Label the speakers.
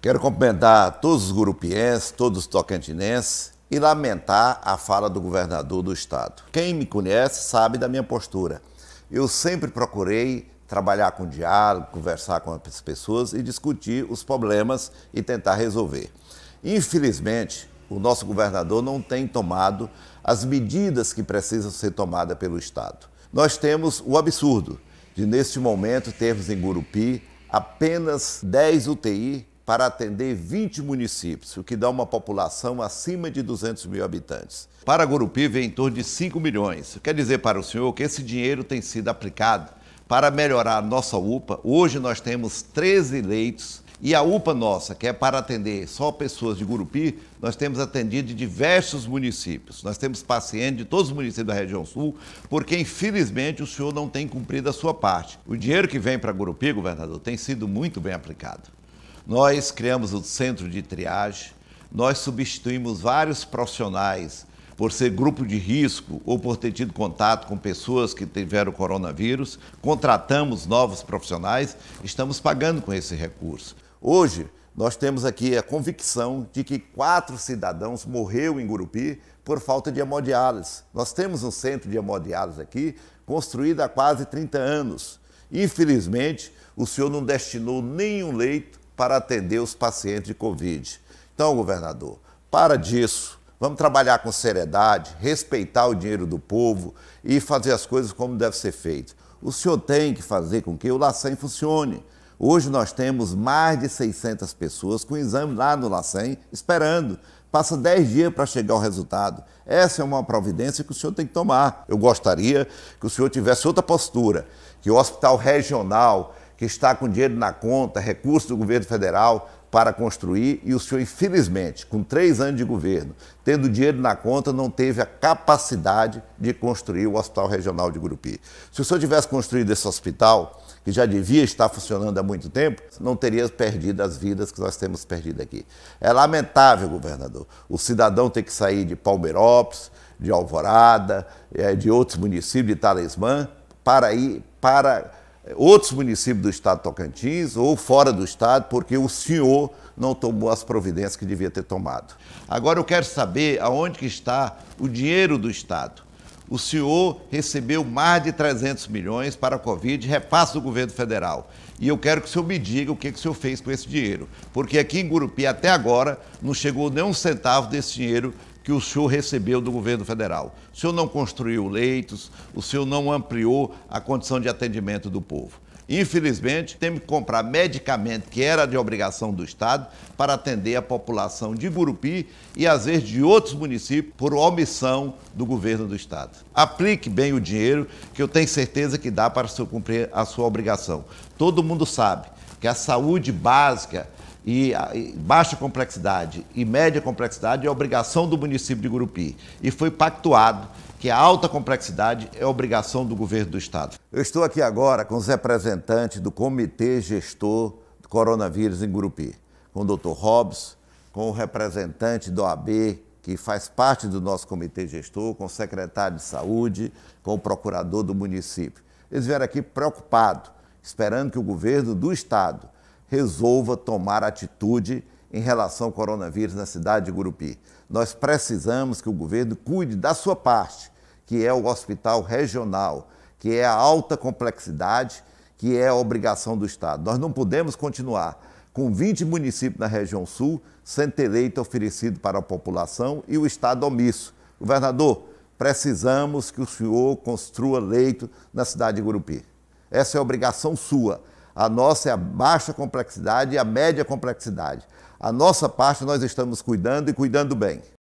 Speaker 1: Quero cumprimentar todos os gurupienses, todos os tocantinenses e lamentar a fala do governador do estado. Quem me conhece sabe da minha postura. Eu sempre procurei trabalhar com diálogo, conversar com as pessoas e discutir os problemas e tentar resolver. Infelizmente, o nosso governador não tem tomado as medidas que precisam ser tomadas pelo Estado. Nós temos o absurdo de, neste momento, termos em Gurupi apenas 10 UTI para atender 20 municípios, o que dá uma população acima de 200 mil habitantes. Para Gurupi vem em torno de 5 milhões. Quer dizer para o senhor que esse dinheiro tem sido aplicado para melhorar a nossa UPA. Hoje nós temos 13 leitos e a UPA nossa, que é para atender só pessoas de Gurupi, nós temos atendido de diversos municípios. Nós temos pacientes de todos os municípios da região sul, porque infelizmente o senhor não tem cumprido a sua parte. O dinheiro que vem para Gurupi, governador, tem sido muito bem aplicado. Nós criamos o centro de triagem, nós substituímos vários profissionais por ser grupo de risco ou por ter tido contato com pessoas que tiveram coronavírus, contratamos novos profissionais, estamos pagando com esse recurso. Hoje, nós temos aqui a convicção de que quatro cidadãos morreu em Gurupi por falta de hemodiálise. Nós temos um centro de hemodiálise aqui, construído há quase 30 anos. Infelizmente, o senhor não destinou nenhum leito para atender os pacientes de Covid. Então, governador, para disso. Vamos trabalhar com seriedade, respeitar o dinheiro do povo e fazer as coisas como deve ser feito. O senhor tem que fazer com que o LACEN funcione. Hoje nós temos mais de 600 pessoas com exame lá no LACEN esperando. Passa 10 dias para chegar ao resultado. Essa é uma providência que o senhor tem que tomar. Eu gostaria que o senhor tivesse outra postura, que o hospital regional que está com dinheiro na conta, recursos do governo federal para construir e o senhor, infelizmente, com três anos de governo, tendo dinheiro na conta, não teve a capacidade de construir o Hospital Regional de Gurupi. Se o senhor tivesse construído esse hospital, que já devia estar funcionando há muito tempo, não teria perdido as vidas que nós temos perdido aqui. É lamentável, governador, o cidadão ter que sair de Palmeirópolis, de Alvorada, eh, de outros municípios, de Talismã, para ir para outros municípios do estado de Tocantins ou fora do estado, porque o senhor não tomou as providências que devia ter tomado. Agora eu quero saber aonde que está o dinheiro do estado. O senhor recebeu mais de 300 milhões para a Covid, repasse do governo federal. E eu quero que o senhor me diga o que, que o senhor fez com esse dinheiro. Porque aqui em Gurupi, até agora, não chegou nem um centavo desse dinheiro que o senhor recebeu do governo federal. O senhor não construiu leitos, o senhor não ampliou a condição de atendimento do povo. Infelizmente, temos que comprar medicamento que era de obrigação do Estado para atender a população de Gurupi e, às vezes, de outros municípios por omissão do governo do Estado. Aplique bem o dinheiro, que eu tenho certeza que dá para o senhor cumprir a sua obrigação. Todo mundo sabe que a saúde básica e, baixa complexidade e média complexidade é obrigação do município de Gurupi. E foi pactuado que a alta complexidade é obrigação do governo do estado. Eu estou aqui agora com os representantes do Comitê Gestor do Coronavírus em Gurupi, com o Dr. Hobbs, com o representante do AB, que faz parte do nosso comitê gestor, com o secretário de saúde, com o procurador do município. Eles vieram aqui preocupados, esperando que o governo do estado resolva tomar atitude em relação ao coronavírus na cidade de Gurupi. Nós precisamos que o governo cuide da sua parte, que é o hospital regional, que é a alta complexidade, que é a obrigação do Estado. Nós não podemos continuar com 20 municípios na região sul sem ter leito oferecido para a população e o Estado omisso. Governador, precisamos que o senhor construa leito na cidade de Gurupi. Essa é a obrigação sua. A nossa é a baixa complexidade e a média complexidade. A nossa parte nós estamos cuidando e cuidando bem.